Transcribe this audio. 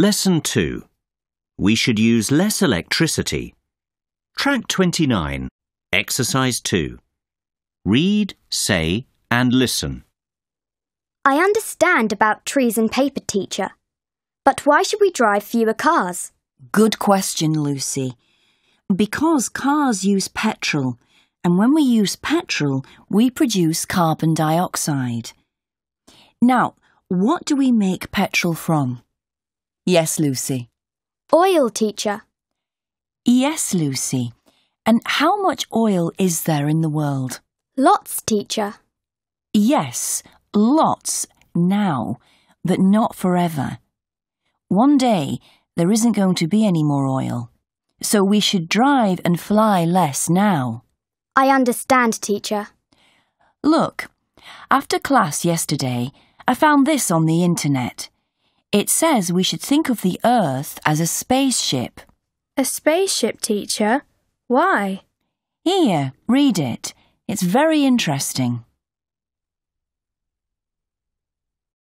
Lesson 2. We should use less electricity. Track 29, Exercise 2. Read, say, and listen. I understand about trees and paper, teacher. But why should we drive fewer cars? Good question, Lucy. Because cars use petrol, and when we use petrol, we produce carbon dioxide. Now, what do we make petrol from? Yes, Lucy. Oil, teacher. Yes, Lucy. And how much oil is there in the world? Lots, teacher. Yes, lots now, but not forever. One day there isn't going to be any more oil, so we should drive and fly less now. I understand, teacher. Look, after class yesterday, I found this on the internet. It says we should think of the Earth as a spaceship. A spaceship, teacher? Why? Here, read it. It's very interesting.